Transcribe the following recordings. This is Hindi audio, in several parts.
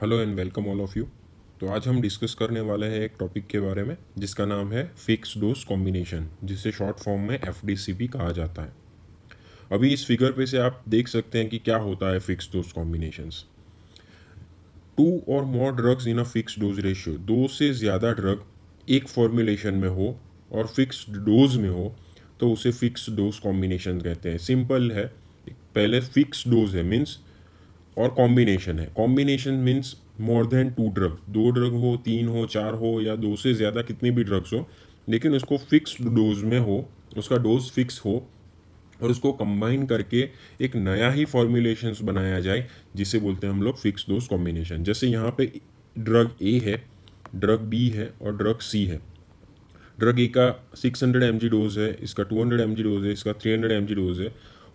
hello and welcome all of you तो आज हम डिस्कस करने वाले हैं एक टॉपिक के बारे में जिसका नाम है फिक्स डोज कॉम्बिनेशन जिसे शॉर्ट फॉर्म में एफ भी कहा जाता है अभी इस फिगर पे से आप देख सकते हैं कि क्या होता है fix dose combinations two or more drugs in a fix dose ratio दो से ज़्यादा ड्रग एक फॉर्मुलेशन में हो और फिक्स डोज में हो तो उसे फिक्स डोज कॉम्बिनेशन कहते हैं सिंपल है पहले फिक्स डोज है मीन्स और कॉम्बिनेशन है combination means more than two drug दो ड्रग हो तीन हो चार हो या दो से ज़्यादा कितनी भी ड्रग्स हो लेकिन उसको फिक्स डोज में हो उसका डोज फिक्स हो और उसको कंबाइन करके एक नया ही फॉर्मुलेशन बनाया जाए जिसे बोलते हैं हम लोग फिक्स डोज कॉम्बिनेशन जैसे यहाँ पे ड्रग ए है ड्रग बी है और ड्रग सी है ड्रग ए का 600 हंड्रेड डोज है इसका 200 हंड्रेड डोज है इसका 300 हंड्रेड डोज है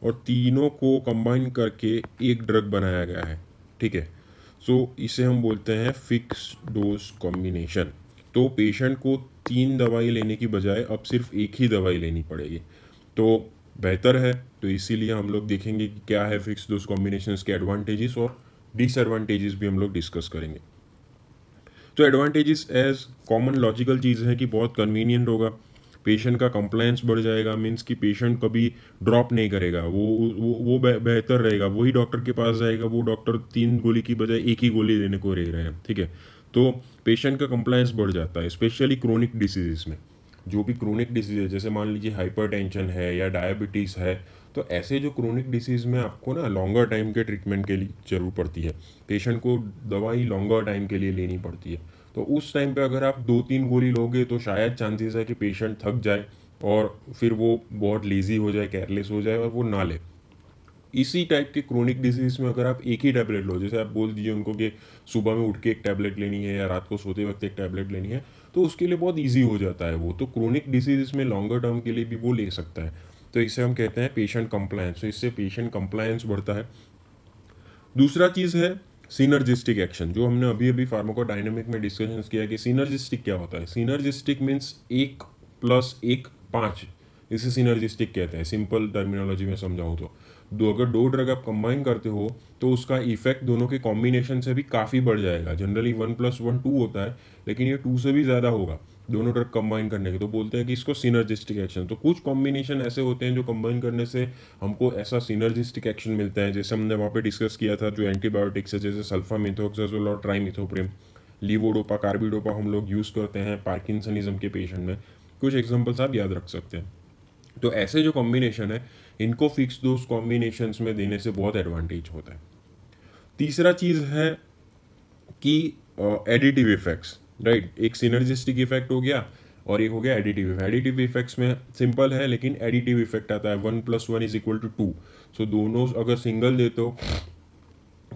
और तीनों को कंबाइन करके एक ड्रग बनाया गया है ठीक है सो इसे हम बोलते हैं फिक्स डोज कॉम्बिनेशन तो पेशेंट को तीन दवाई लेने की बजाय अब सिर्फ एक ही दवाई लेनी पड़ेगी तो बेहतर है तो इसीलिए हम लोग देखेंगे कि क्या है फिक्स डोज कॉम्बिनेशन के एडवांटेजेस और डिसएडवांटेजेस भी हम लोग डिस्कस करेंगे तो एडवांटेजेस एज कॉमन लॉजिकल चीज़ है कि बहुत कन्वीनियंट होगा पेशेंट का कंप्लायंस बढ़ जाएगा मीन्स कि पेशेंट कभी ड्रॉप नहीं करेगा वो वो वो बेहतर रहेगा वही डॉक्टर के पास जाएगा वो डॉक्टर तीन गोली की बजाय एक ही गोली देने को रह रहे हैं ठीक है तो पेशेंट का कंप्लायंस बढ़ जाता है स्पेशली क्रोनिक डिसीजेज में जो भी क्रोनिक डिसीज जैसे मान लीजिए हाइपर है या डायबिटीज़ है तो ऐसे जो क्रोनिक डिसीज़ में आपको ना लॉन्गर टाइम के ट्रीटमेंट के लिए ज़रूर पड़ती है पेशेंट को दवाई लॉन्गर टाइम के लिए लेनी पड़ती है तो उस टाइम पे अगर आप दो तीन गोली लोगे तो शायद चांसेस है कि पेशेंट थक जाए और फिर वो बहुत लेज़ी हो जाए केयरलेस हो जाए और वो ना ले इसी टाइप के क्रोनिक डिजीज़ में अगर आप एक ही टैबलेट लो जैसे आप बोल दीजिए उनको कि सुबह में उठ के एक टैबलेट लेनी है या रात को सोते वक्त एक टैबलेट लेनी है तो उसके लिए बहुत ईजी हो जाता है वो तो क्रोनिक डिजीज़ में लॉन्गर टर्म के लिए भी वो ले सकता है तो इसे हम कहते हैं पेशेंट कंप्लायंस तो इससे पेशेंट कंप्लायंस बढ़ता है दूसरा चीज़ है सीनर्जिस्टिक एक्शन जो हमने अभी अभी फार्माकोडाइनमिक में डिस्कशन किया कि सीनर्जिस्टिक क्या होता है सीनर्जिस्टिक मीन्स एक प्लस एक पाँच इसे सिनर्जिस्टिक कहते हैं सिंपल टर्मिनोलॉजी में समझाऊँ तो दो अगर दो ड्रग आप कंबाइन करते हो तो उसका इफेक्ट दोनों के कॉम्बिनेशन से भी काफ़ी बढ़ जाएगा generally one plus one two होता है लेकिन ये टू से भी ज़्यादा होगा दोनों ड्रग कंबाइन करने के तो बोलते हैं कि इसको सिनर्जिस्टिक एक्शन तो कुछ कॉम्बिनेशन ऐसे होते हैं जो कंबाइन करने से हमको ऐसा सिनर्जिस्टिक एक्शन मिलता है जैसे हमने वहाँ पे डिस्कस किया था जो एंटीबायोटिक्स है जैसे सल्फामिथोक्साजोल और ट्राईमिथोप्रेम लीवोडोपा कार्बिडोपा हम लोग यूज़ करते हैं पार्किसनिज्म के पेशेंट में कुछ एग्जाम्पल्स आप याद रख सकते हैं तो ऐसे जो कॉम्बिनेशन है इनको फिक्स दो कॉम्बिनेशन में देने से बहुत एडवांटेज होता है तीसरा चीज़ है कि एडिटिव इफेक्ट्स राइट एक सिनर्जिस्टिक इफेक्ट हो गया और एक हो गया एडिटिव एडिटिव इफेक्ट्स में सिंपल है लेकिन एडिटिव इफेक्ट आता है one plus one is equal to two so दोनों अगर सिंगल देते हो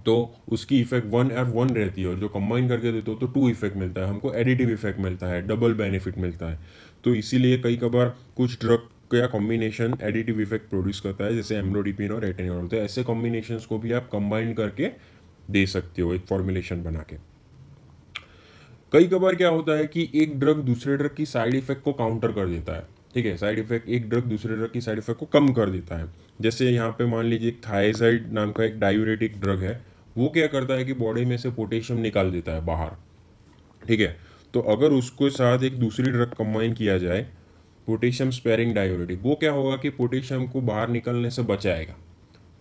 तो उसकी इफेक्ट वन एफ वन रहती है और जो कंबाइन करके देते हो तो टू इफेक्ट मिलता है हमको एडिटिव इफेक्ट मिलता है डबल बेनिफिट मिलता है तो इसीलिए कई कबार कुछ ड्रग क्या कॉम्बिनेशन एडिटिव इफेक्ट प्रोड्यूस करता है जैसे एमरोडिपिन और होते तो हैं ऐसे कॉम्बिनेशन को भी आप कंबाइन करके दे सकते हो एक फॉर्मुलेशन बना के कई कबार क्या होता है कि एक ड्रग दूसरे ड्रग की साइड इफेक्ट को काउंटर कर देता है ठीक है साइड इफेक्ट एक ड्रग दूसरे ड्रग की साइड इफेक्ट को कम कर देता है जैसे यहाँ पे मान लीजिए एक नाम का एक डायूरेटिक ड्रग है वो क्या करता है कि बॉडी में से पोटेशियम निकाल देता है बाहर ठीक है तो अगर उसके साथ एक दूसरी ड्रग कंबाइन किया जाए पोटेशियम स्पेयरिंग डायोरेटिक वो क्या होगा कि पोटेशियम को बाहर निकलने से बचाएगा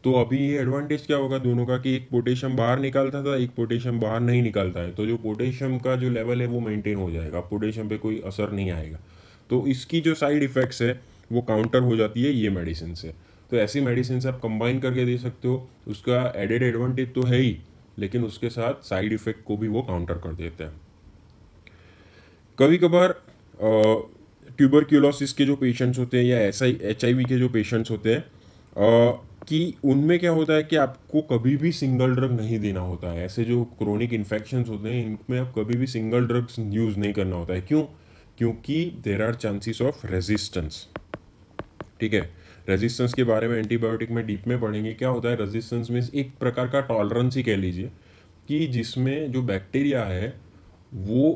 तो अभी ये एडवांटेज क्या होगा दोनों का कि एक पोटेशियम बाहर निकलता था एक पोटेशियम बाहर नहीं निकलता है तो जो पोटेशियम का जो लेवल है वो मेंटेन हो जाएगा पोटेशियम पे कोई असर नहीं आएगा तो इसकी जो साइड इफ़ेक्ट्स है वो काउंटर हो जाती है ये मेडिसिन से तो ऐसी मेडिसिन आप कंबाइन करके दे सकते हो उसका एडेड एडवांटेज तो है ही लेकिन उसके साथ साइड इफ़ेक्ट को भी वो काउंटर कर देते हैं कभी कभार ट्यूबरक्यूलोसिस के जो पेशेंट्स होते हैं या S I H I V के जो पेशेंट्स होते हैं कि उनमें क्या होता है कि आपको कभी भी सिंगल ड्रग नहीं देना होता है ऐसे जो क्रोनिक इन्फेक्शन होते हैं इनमें आप कभी भी सिंगल ड्रग्स यूज़ नहीं करना होता है क्यों क्योंकि there are chances of resistance ठीक है रेजिस्टेंस के बारे में एंटीबायोटिक में डीप में पढ़ेंगे क्या होता है रेजिस्टेंस में एक प्रकार का टॉलरेंस ही कह लीजिए कि जिसमें जो बैक्टीरिया है वो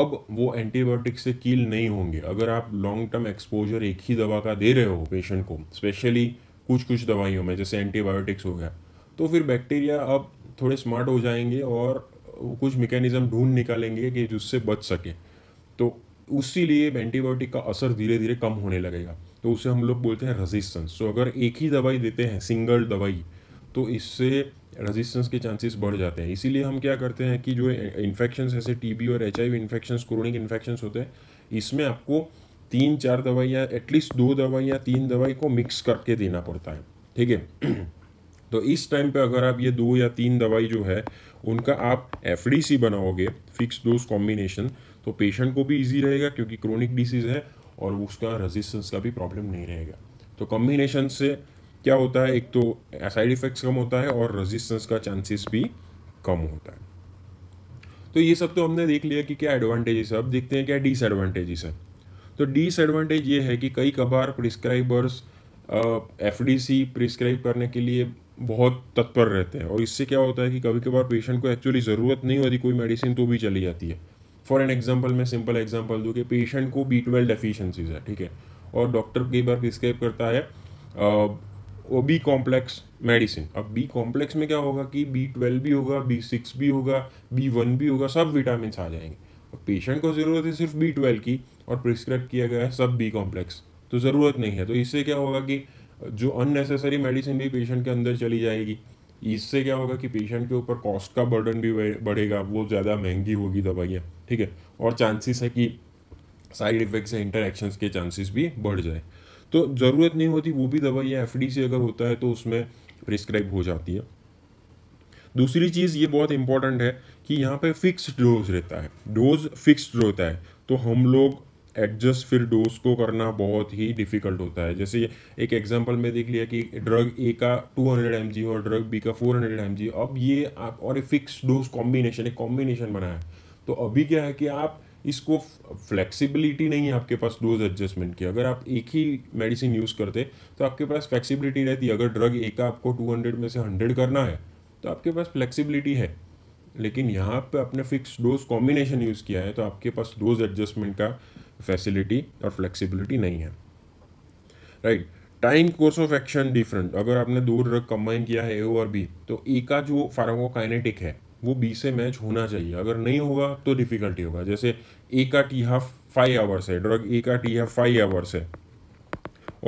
अब वो एंटीबायोटिक से कील नहीं होंगे अगर आप लॉन्ग टर्म एक्सपोजर एक ही दवा का दे रहे हो पेशेंट को स्पेशली कुछ कुछ दवाइयों में जैसे एंटीबायोटिक्स हो गया तो फिर बैक्टीरिया अब थोड़े स्मार्ट हो जाएंगे और कुछ मेकेनिज़्म ढूंढ निकालेंगे कि जिससे बच सके तो उसी लिए एंटीबायोटिक का असर धीरे धीरे कम होने लगेगा तो उसे हम लोग बोलते हैं रेजिस्टेंस तो अगर एक ही दवाई देते हैं सिंगल दवाई तो इससे रेजिस्टेंस के चांसेस बढ़ जाते हैं इसीलिए हम क्या करते हैं कि जो इन्फेक्शन जैसे टीबी और एच आई क्रोनिक इन्फेक्शन होते हैं इसमें आपको तीन चार दवाइयाँ एटलीस्ट दो दवाई या तीन दवाई को मिक्स करके देना पड़ता है ठीक है तो इस टाइम पे अगर आप ये दो या तीन दवाई जो है उनका आप एफ बनाओगे फिक्स डोज कॉम्बिनेशन तो पेशेंट को भी इजी रहेगा क्योंकि क्रोनिक डिसीज़ है और उसका रेजिस्टेंस का भी प्रॉब्लम नहीं रहेगा तो कॉम्बिनेशन से क्या होता है एक तो साइड इफ़ेक्ट्स कम होता है और रेजिस्टेंस का चांसेस भी कम होता है तो ये सब तो हमने देख लिया कि क्या एडवांटेजेस है अब देखते हैं क्या डिसएडवांटेजेस है तो डिसएडवांटेज ये है कि कई कबार प्रिस्क्राइबर्स एफ प्रिस्क्राइब करने के लिए बहुत तत्पर रहते हैं और इससे क्या होता है कि कभी कभार पेशेंट को एक्चुअली ज़रूरत नहीं होती कोई मेडिसिन तो भी चली जाती है फॉर एन एग्जाम्पल मैं सिंपल एग्जाम्पल दूँ कि पेशेंट को बी ट्वेल्व डेफिशेंसीज है ठीक है और डॉक्टर कई बार प्रिस्क्राइब करता है वो बी कॉम्प्लेक्स मेडिसिन अब बी कॉम्प्लेक्स में क्या होगा कि बी ट्वेल्व भी होगा बी सिक्स भी होगा बी वन भी होगा सब विटामिन आ जाएंगे और पेशेंट को ज़रूरत है सिर्फ बी ट्वेल्व की और प्रिस्क्राइब किया गया है सब बी कॉम्प्लेक्स तो ज़रूरत नहीं है तो इससे क्या होगा कि जो अननेसेसरी मेडिसिन भी पेशेंट के अंदर चली जाएगी इससे क्या होगा कि पेशेंट के ऊपर कॉस्ट का बर्डन भी बढ़ेगा वो ज़्यादा महंगी होगी दवाइयाँ ठीक है और चांसेस है कि साइड इफ़ेक्ट्स या इंटरेक्शंस के चांसेस भी बढ़ जाए तो ज़रूरत नहीं होती वो भी दवाई एफ से अगर होता है तो उसमें प्रिस्क्राइब हो जाती है दूसरी चीज़ ये बहुत इंपॉर्टेंट है कि यहाँ पे फिक्स डोज रहता है डोज फिक्स रहता है तो हम लोग एडजस्ट फिर डोज को करना बहुत ही डिफ़िकल्ट होता है जैसे एक एग्जांपल में देख लिया कि ड्रग ए का 200 हंड्रेड और ड्रग बी का 400 हंड्रेड अब ये आप और एक फिक्स डोज कॉम्बिनेशन एक कॉम्बिनेशन बना है तो अभी क्या है कि आप इसको फ्लेक्सिबिलिटी नहीं है आपके पास डोज एडजस्टमेंट की अगर आप एक ही मेडिसिन यूज़ करते तो आपके पास फ्लेक्सिबिलिटी रहती अगर ड्रग एक का आपको टू हंड्रेड में से हंड्रेड करना है तो आपके पास फ्लेक्सिबिलिटी है लेकिन यहाँ पे आपने फिक्स डोज कॉम्बिनेशन यूज़ किया है तो आपके पास डोज एडजस्टमेंट का फैसिलिटी और फ्लेक्सिबिलिटी नहीं है right time course of action different अगर आपने दो ड्रग कंबाइन किया है ए और बी तो ए का जो फार्माकोकाइनेटिक है वो बी से मैच होना चाहिए अगर नहीं होगा तो डिफिकल्टी होगा जैसे ए का टी हाफ फाइव आवर्स है ड्रग ए का टी हाफ फाइव आवर्स है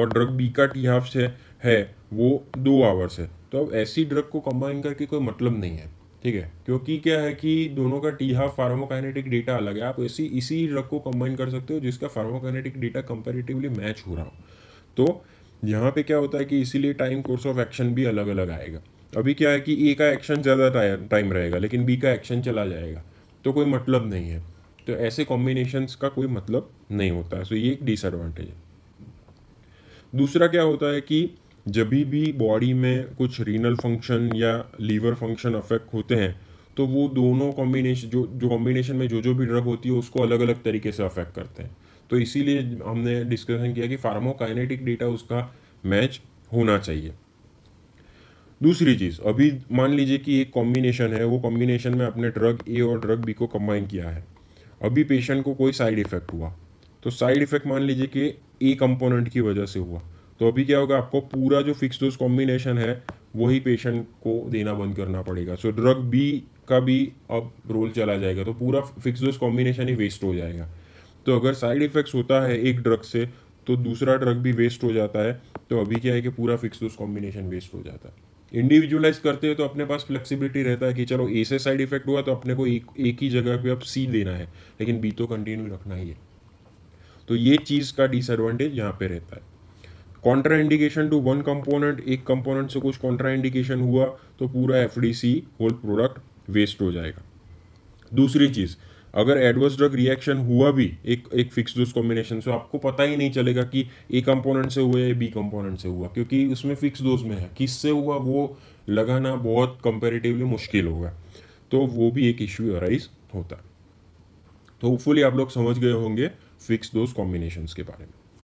और ड्रग बी का टी हाफ से है वो दो आवर्स है तो अब ऐसी ड्रग को कंबाइन करके कोई मतलब नहीं है ठीक है क्योंकि क्या है कि दोनों का टी हाफ फार्मोकाइनेटिक डेटा अलग है आप ऐसी इसी ड्रग को कंबाइन कर सकते हो जिसका फार्मोकाइनेटिक डेटा कंपेरेटिवली मैच हो रहा हो तो यहाँ पे क्या होता है कि इसीलिए टाइम कोर्स ऑफ एक्शन भी अलग अलग आएगा अभी क्या है कि ए का एक्शन ज़्यादा टाइम रहेगा लेकिन बी का एक्शन चला जाएगा तो कोई मतलब नहीं है तो ऐसे कॉम्बिनेशंस का कोई मतलब नहीं होता है सो ये एक डिसएडवांटेज है दूसरा क्या होता है कि जब भी बॉडी में कुछ रीनल फंक्शन या लीवर फंक्शन अफेक्ट होते हैं तो वो दोनों कॉम्बिनेशन जो जो कॉम्बिनेशन में जो जो भी ड्रग होती है उसको अलग अलग तरीके से अफेक्ट करते हैं तो इसीलिए हमने डिस्कशन किया कि फार्मोकाइनेटिक डेटा उसका मैच होना चाहिए दूसरी चीज़ अभी मान लीजिए कि एक कॉम्बिनेशन है वो कॉम्बिनेशन में आपने ड्रग ए और ड्रग बी को कंबाइन किया है अभी पेशेंट को कोई साइड इफेक्ट हुआ तो साइड इफेक्ट मान लीजिए कि ए कंपोनेंट की वजह से हुआ तो अभी क्या होगा आपको पूरा जो फिक्स डोज कॉम्बिनेशन है वही पेशेंट को देना बंद करना पड़ेगा सो ड्रग बी का भी अब रोल चला जाएगा तो पूरा फिक्स डोज कॉम्बिनेशन ही वेस्ट हो जाएगा तो अगर साइड इफेक्ट्स होता है एक ड्रग से तो दूसरा ड्रग भी वेस्ट हो जाता है तो अभी क्या है कि पूरा फिक्स डोज कॉम्बिनेशन वेस्ट हो जाता है इंडिविजुअलाइज करते हैं तो अपने पास फ्लेक्सिबिलिटी रहता है कि चलो ए से साइड इफेक्ट हुआ तो अपने को एक एक ही जगह पे अब सी देना है लेकिन बी तो कंटिन्यू रखना ही है तो ये चीज़ का डिसएडवांटेज यहाँ पे रहता है contraindication to one component एक कंपोनेंट से कुछ कॉन्ट्रा इंडिकेशन हुआ तो पूरा एफ होल प्रोडक्ट वेस्ट हो जाएगा दूसरी चीज़ अगर एडवर्स ड्रग रिएक्शन हुआ भी एक एक फिक्स डोज कॉम्बिनेशन से आपको पता ही नहीं चलेगा कि ए कंपोनेंट से हुआ या बी कंपोनेंट से हुआ क्योंकि उसमें फिक्स डोज में है किससे हुआ वो लगाना बहुत कंपेरेटिवली मुश्किल होगा तो वो भी एक इश्यू अराइज होता है तो होपफुली आप लोग समझ गए होंगे फिक्स डोज कॉम्बिनेशन के बारे में